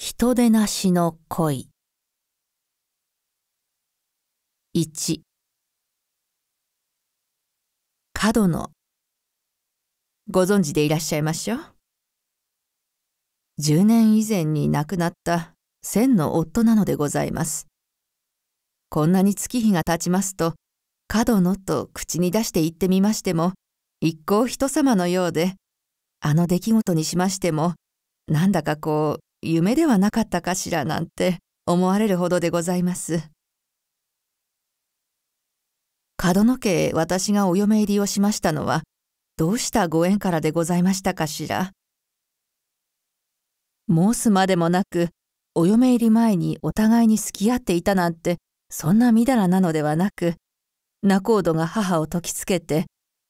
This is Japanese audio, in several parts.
人でなしの恋1角野ご存知でいらっしゃいましょう10年以前に亡くなった千の夫なのでございますこんなに月日が経ちますと角野と口に出して言ってみましても一向人様のようであの出来事にしましてもなんだかこう夢ではなかったかしらなんて思われるほどでございます。角野家へ私がお嫁入りをしましたのは、どうしたご縁からでございましたかしら。申すまでもなく、お嫁入り前にお互いに付き合っていたなんて、そんなみだらなのではなく、仲人が母を解きつけて、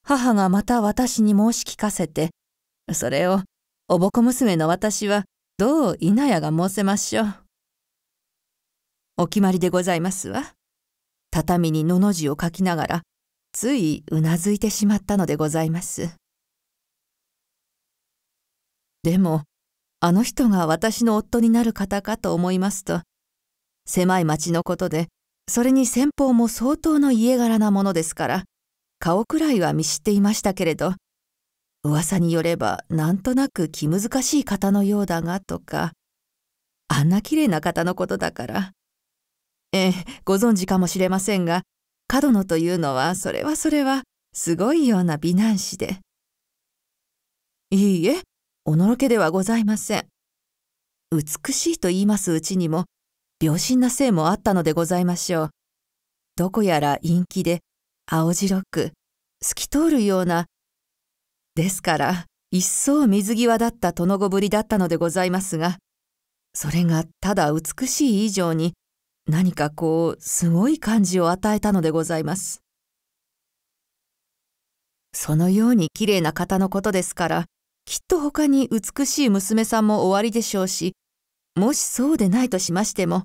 母がまた私に申し聞かせて、それをおぼこ娘の私はどう稲屋が申せましょう。お決まりでございますわ。畳にのの字を書きながら、ついうなずいてしまったのでございます。でも、あの人が私の夫になる方かと思いますと、狭い町のことで、それに先方も相当の家柄なものですから、顔くらいは見知っていましたけれど、噂によればなんとなく気難しい方のようだがとかあんな綺麗な方のことだからええご存知かもしれませんが角野というのはそれはそれはすごいような美男子でいいえおのろけではございません美しいと言いますうちにも病心なせいもあったのでございましょうどこやら陰気で青白く透き通るようなですから、一層水際だった殿御ぶりだったのでございますが、それがただ美しい以上に、何かこう、すごい感じを与えたのでございます。そのようにきれいな方のことですから、きっと他に美しい娘さんもおありでしょうし、もしそうでないとしましても、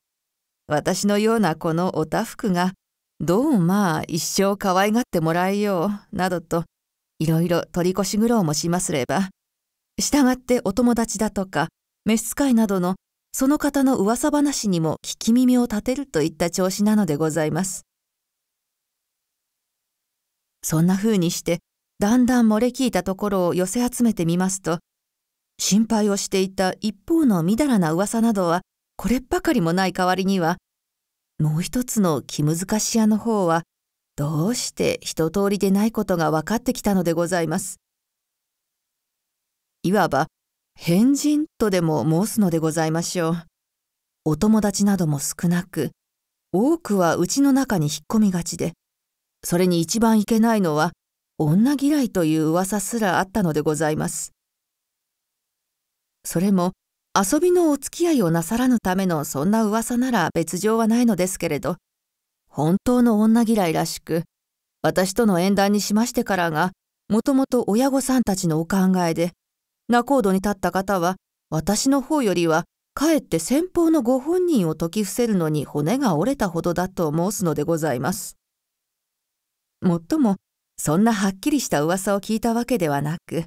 私のようなこのおたふくが、どうまあ一生可愛がってもらえよう、などと、いろいろ取り越し苦労もしますれば。従ってお友達だとか、召使いなどのその方の噂話にも聞き耳を立てるといった調子なのでございます。そんな風にして、だんだん漏れ聞いたところを寄せ集めてみますと、心配をしていた一方のみだらな噂などは、これっばかりもない代わりには、もう一つの気難し屋の方は、どうして一通りでないことが分かってきたのでございます。いわば変人とでも申すのでございましょう。お友達なども少なく、多くはうちの中に引っ込みがちで、それに一番いけないのは女嫌いという噂すらあったのでございます。それも遊びのお付き合いをなさらぬためのそんな噂なら別状はないのですけれど、本当の女嫌いらしく、私との縁談にしましてからが、もともと親御さんたちのお考えで、仲人に立った方は、私の方よりは、かえって先方のご本人を説き伏せるのに骨が折れたほどだと申すのでございます。もっとも、そんなはっきりした噂を聞いたわけではなく、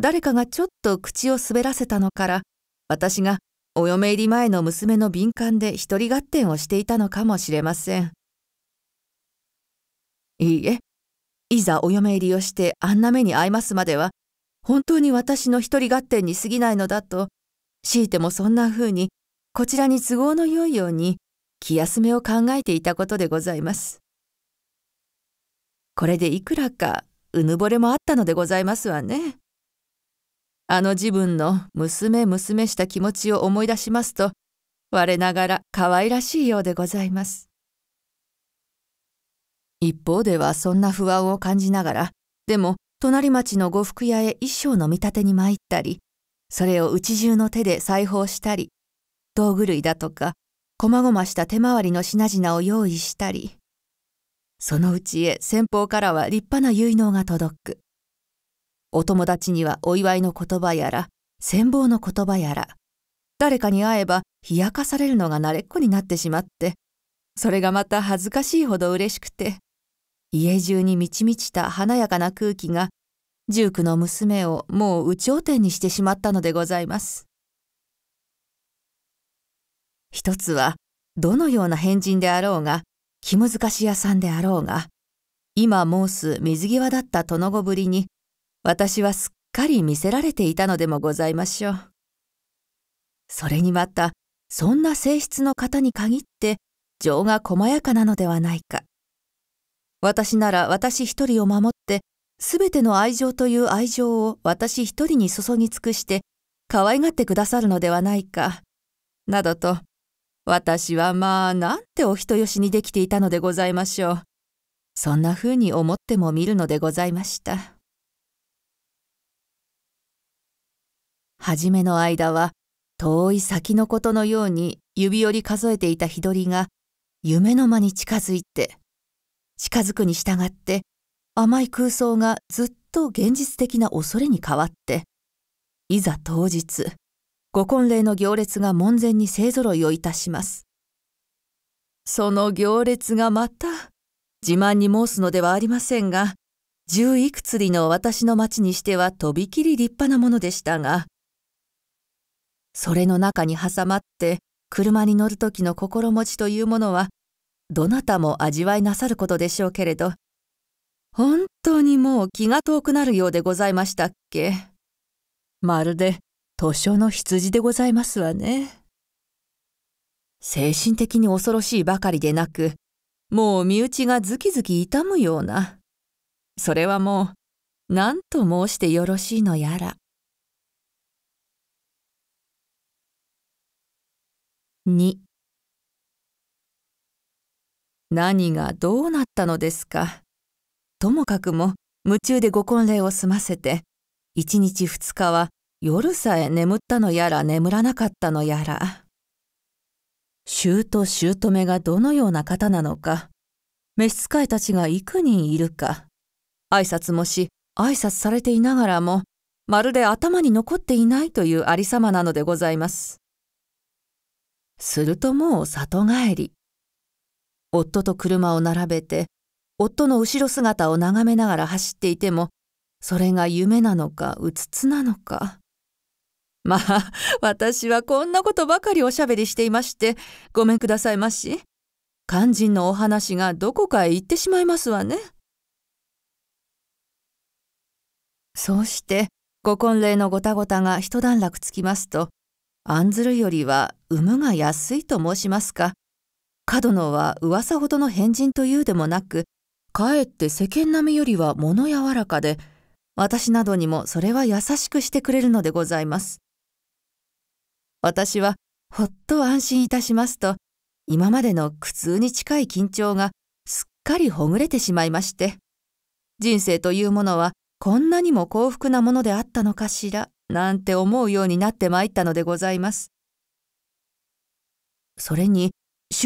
誰かがちょっと口を滑らせたのから、私がお嫁入り前の娘の敏感で独人合点をしていたのかもしれません。いいえ、いざお嫁入りをしてあんな目に遭いますまでは、本当に私の一人勝手に過ぎないのだと、強いてもそんな風に、こちらに都合のよいように、気休めを考えていたことでございます。これでいくらか、うぬぼれもあったのでございますわね。あの自分の娘娘した気持ちを思い出しますと、我ながら可愛らしいようでございます。一方ではそんな不安を感じながら、でも隣町の呉服屋へ衣装の見立てに参ったり、それを内中の手で裁縫したり、道具類だとか、細々した手回りの品々を用意したり、そのうちへ先方からは立派な結納が届く。お友達にはお祝いの言葉やら、羨望の言葉やら、誰かに会えば冷やかされるのが慣れっこになってしまって、それがまた恥ずかしいほど嬉しくて、家中に満ち満ちた華やかな空気が、ジュークの娘をもう有頂天にしてしまったのでございます。一つは、どのような変人であろうが、気難し屋さんであろうが、今申す水際だった殿子ぶりに、私はすっかり見せられていたのでもございましょう。それにまた、そんな性質の方に限って、情が細やかなのではないか。私なら私一人を守って、すべての愛情という愛情を私一人に注ぎ尽くして、可愛がってくださるのではないか。などと、私はまあなんてお人よしにできていたのでございましょう。そんな風に思っても見るのでございました。初めの間は遠い先のことのように指折り数えていた日取りが夢の間に近づいて近づくに従って甘い空想がずっと現実的な恐れに変わっていざ当日ご婚礼の行列が門前に勢ぞろいをいたしますその行列がまた自慢に申すのではありませんが十いくつりの私の町にしてはとびきり立派なものでしたがそれの中に挟まって車に乗る時の心持ちというものはどなたも味わいなさることでしょうけれど本当にもう気が遠くなるようでございましたっけまるで図書の羊でございますわね精神的に恐ろしいばかりでなくもう身内がズキズキ痛むようなそれはもう何と申してよろしいのやら2何がどうなったのですか。ともかくも夢中でご婚礼を済ませて、一日二日は夜さえ眠ったのやら眠らなかったのやら。衆と姑がどのような方なのか、召使いたちが幾人いるか、挨拶もし挨拶されていながらも、まるで頭に残っていないというありさまなのでございます。するともう里帰り。夫と車を並べて夫の後ろ姿を眺めながら走っていてもそれが夢なのかうつつなのかまあ私はこんなことばかりおしゃべりしていましてごめんくださいまし肝心のお話がどこかへ行ってしまいますわねそうしてご婚礼のごたごたが一段落つきますと案ずるよりは産むが安いと申しますか角野は噂ほどの変人というでもなくかえって世間並みよりは物柔らかで私などにもそれは優しくしてくれるのでございます。私はほっと安心いたしますと今までの苦痛に近い緊張がすっかりほぐれてしまいまして人生というものはこんなにも幸福なものであったのかしらなんて思うようになってまいったのでございます。それに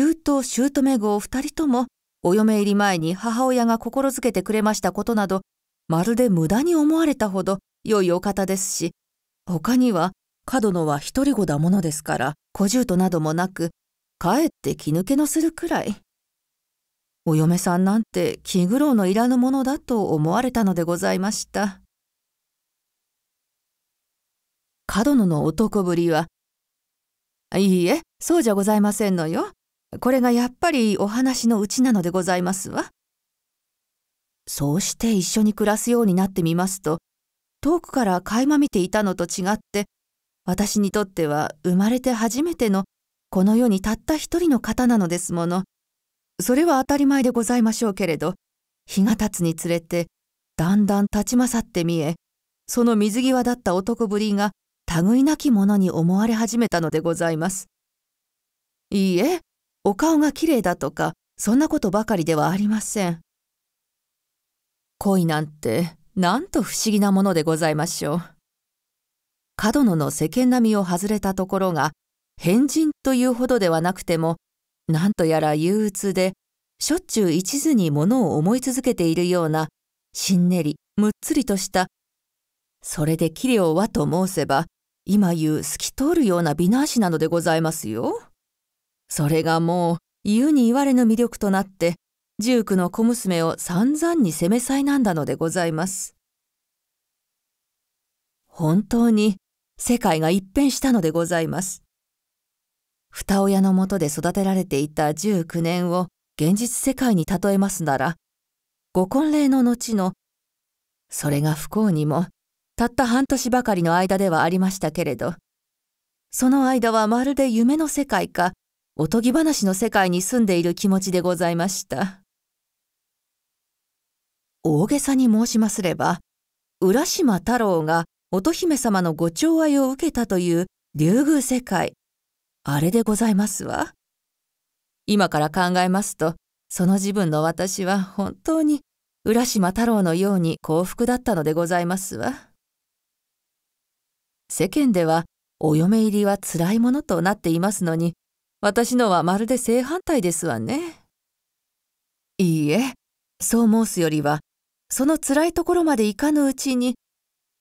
姑姑子を二人ともお嫁入り前に母親が心づけてくれましたことなどまるで無駄に思われたほど良いお方ですし他には角野は独り子だものですから小獣となどもなくかえって気抜けのするくらいお嫁さんなんて気苦労のいらぬものだと思われたのでございました角野の男ぶりはいいえそうじゃございませんのよこれがやっぱりお話のうちなのでございますわ。そうして一緒に暮らすようになってみますと、遠くから垣間見ていたのと違って、私にとっては生まれて初めてのこの世にたった一人の方なのですもの。それは当たり前でございましょうけれど、日が経つにつれて、だんだん立ちまさって見え、その水際だった男ぶりが類なきものに思われ始めたのでございます。いいえ、お顔が綺麗だとか、そんなことばかりではありません。恋なんて、なんと不思議なものでございましょう。角野の世間並みを外れたところが、変人というほどではなくても、なんとやら憂鬱で、しょっちゅう一途に物を思い続けているような、しんねり、むっつりとした、それで器量はと申せば、今言う透き通るような美男子なのでございますよ。それがもう言うに言われぬ魅力となって十九の小娘を散々に責めさい。なんだのでございます。本当に世界が一変したのでございます。二親のもとで育てられていた19年を現実世界に例えますなら、ご婚礼の後の、それが不幸にも、たった半年ばかりの間ではありましたけれど、その間はまるで夢の世界かおとぎ話の世界に住んでいる気持ちでございました。大げさに申しますれば、浦島太郎が乙姫様のご寵愛を受けたという竜宮世界、あれでございますわ。今から考えますと、その自分の私は本当に浦島太郎のように幸福だったのでございますわ。世間ではお嫁入りは辛いものとなっていますのに、私のはまるで正反対ですわね。いいえ、そう申すよりは、その辛いところまでいかぬうちに、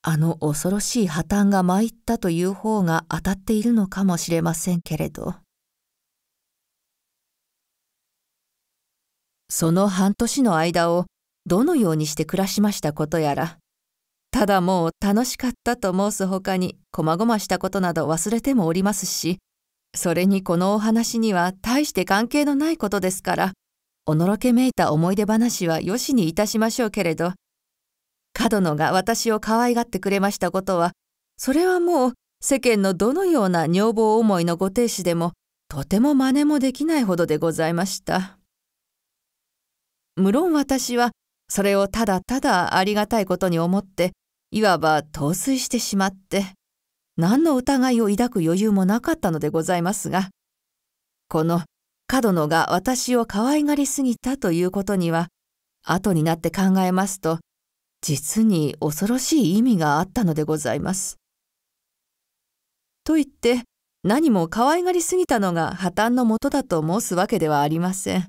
あの恐ろしい破綻が参ったという方が当たっているのかもしれませんけれど。その半年の間をどのようにして暮らしましたことやら、ただもう楽しかったと申すほかに、こまごましたことなど忘れてもおりますし、それにこのお話には大して関係のないことですから、おのろけめいた思い出話はよしにいたしましょうけれど、角野が私を可愛がってくれましたことは、それはもう世間のどのような女房思いのご亭主でも、とても真似もできないほどでございました。無論私は、それをただただありがたいことに思って、いわば陶酔してしまって、何の疑いを抱く余裕もなかったのでございますが、この角野が私を可愛がりすぎたということには、後になって考えますと、実に恐ろしい意味があったのでございます。と言って、何も可愛がりすぎたのが破綻のもとだと申すわけではありません。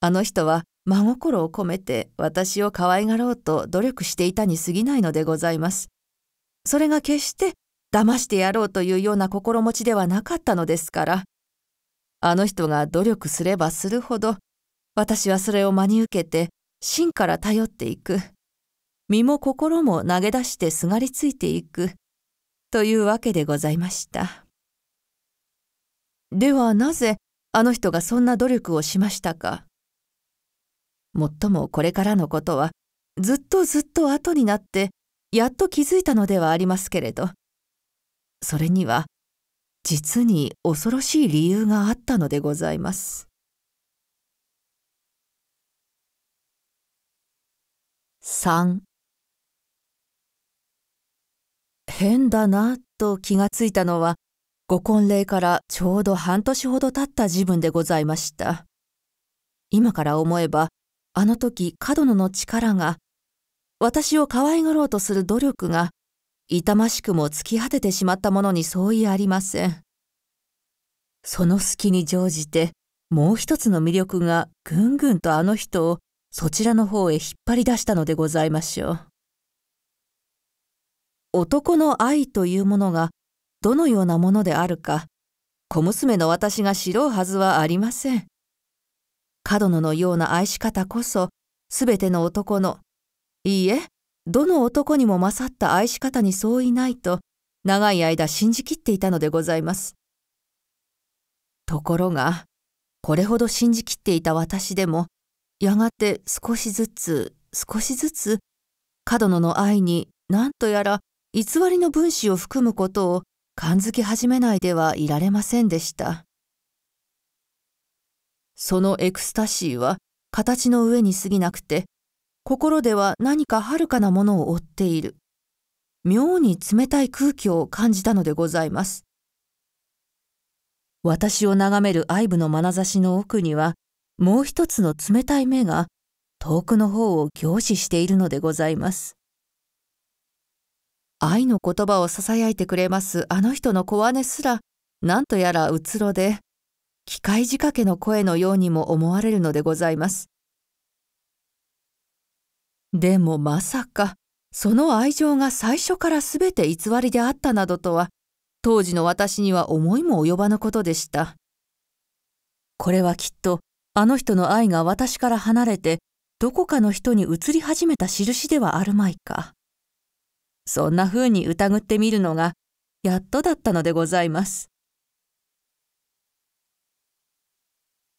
あの人は真心を込めて私を可愛がろうと努力していたに過ぎないのでございます。それが決して騙してやろうというような心持ちではなかったのですから。あの人が努力すればするほど、私はそれを真に受けて、真から頼っていく。身も心も投げ出してすがりついていく。というわけでございました。ではなぜ、あの人がそんな努力をしましたか。もっともこれからのことは、ずっとずっと後になって、やっと気づいたのではありますけれど、それには実に恐ろしい理由があったのでございます。3変だなと気がついたのはご婚礼からちょうど半年ほど経った自分でございました。今から思えばあの時角野の力が私を可愛がろうとする努力が痛ましくも突き果ててしまったものに相違ありません。その隙に乗じて、もう一つの魅力がぐんぐんとあの人をそちらの方へ引っ張り出したのでございましょう。男の愛というものがどのようなものであるか、小娘の私が知ろうはずはありません。角野のような愛し方こそ、すべての男の、いいえ、どの男にも勝った愛し方に相違ないと長い間信じきっていたのでございます。ところがこれほど信じきっていた私でもやがて少しずつ少しずつ角野の愛に何とやら偽りの分子を含むことを感づき始めないではいられませんでした。そのエクスタシーは形の上に過ぎなくて心では何か遥かなものを追っている。妙に冷たい空気を感じたのでございます。私を眺める愛部の眼差しの奥には、もう一つの冷たい目が、遠くの方を凝視しているのでございます。愛の言葉を囁いてくれますあの人の小姉すら、なんとやらうつろで、機械仕掛けの声のようにも思われるのでございます。でもまさかその愛情が最初から全て偽りであったなどとは当時の私には思いも及ばぬことでしたこれはきっとあの人の愛が私から離れてどこかの人に移り始めた印ではあるまいかそんな風に疑ってみるのがやっとだったのでございます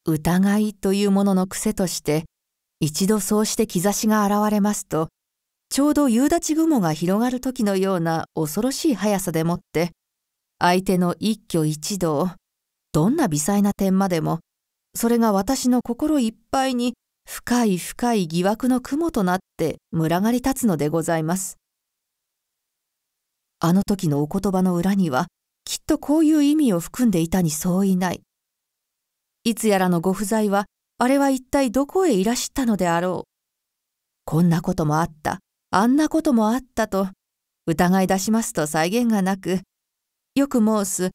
疑いというものの癖として一度そうして兆しが現れますと、ちょうど夕立雲が広がる時のような恐ろしい速さでもって、相手の一挙一動、どんな微細な点までも、それが私の心いっぱいに深い深い疑惑の雲となって群がり立つのでございます。あの時のお言葉の裏には、きっとこういう意味を含んでいたに相違ない。いつやらのご不在はあれは一体どこへいらしたのであろう。こんなこともあった、あんなこともあったと、疑い出しますと再現がなく、よく申す、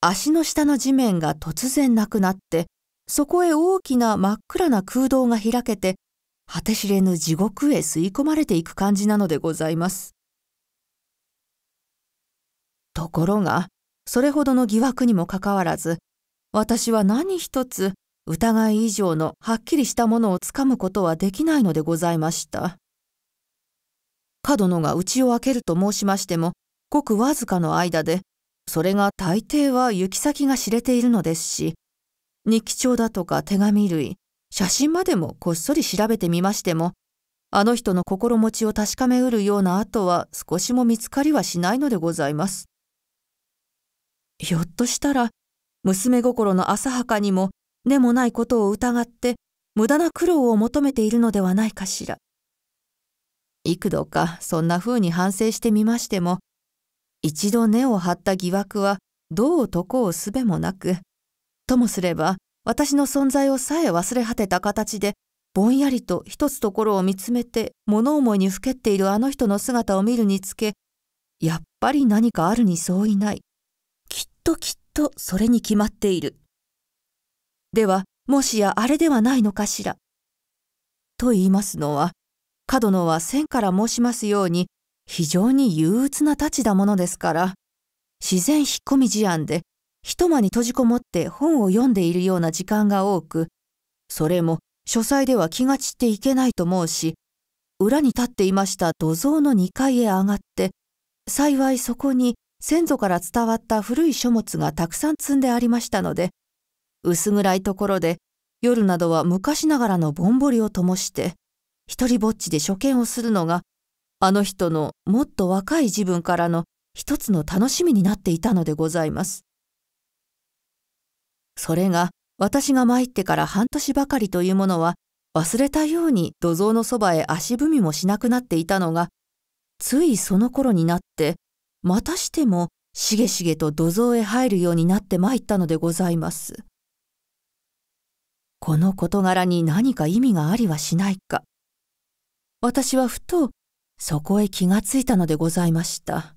足の下の地面が突然なくなって、そこへ大きな真っ暗な空洞が開けて、果てしれぬ地獄へ吸い込まれていく感じなのでございます。ところが、それほどの疑惑にもかかわらず、私は何一つ疑い以上のはっきりしたものをつかむことはできないのでございました。角野が家を開けると申しましても、ごくわずかの間で、それが大抵は行き先が知れているのですし、日記帳だとか手紙類、写真までもこっそり調べてみましても、あの人の心持ちを確かめうるような跡は少しも見つかりはしないのでございます。ひょっとしたら、娘心の浅はかにもでもないことを疑って無駄な苦労を求めているのではないかしら。幾度かそんな風に反省してみましても一度根を張った疑惑はどう解こうすべもなくともすれば私の存在をさえ忘れ果てた形でぼんやりと一つところを見つめて物思いにふけっているあの人の姿を見るにつけやっぱり何かあるに相違ないきっときっとそれに決まっているでは、もしやあれではないのかしら。と言いますのは、角野は千から申しますように、非常に憂鬱な立ちだものですから、自然引っ込み思案で、一間に閉じこもって本を読んでいるような時間が多く、それも書斎では気が散っていけないと思うし、裏に立っていました土蔵の2階へ上がって、幸いそこに先祖から伝わった古い書物がたくさん積んでありましたので、薄暗いところで夜などは昔ながらのぼんぼりを灯して一人ぼっちで初見をするのがあの人のもっと若い自分からの一つの楽しみになっていたのでございます。それが私が参ってから半年ばかりというものは忘れたように土蔵のそばへ足踏みもしなくなっていたのがついその頃になってまたしてもしげしげと土蔵へ入るようになって参ったのでございます。この事柄に何か意味がありはしないか。私はふと、そこへ気がついたのでございました。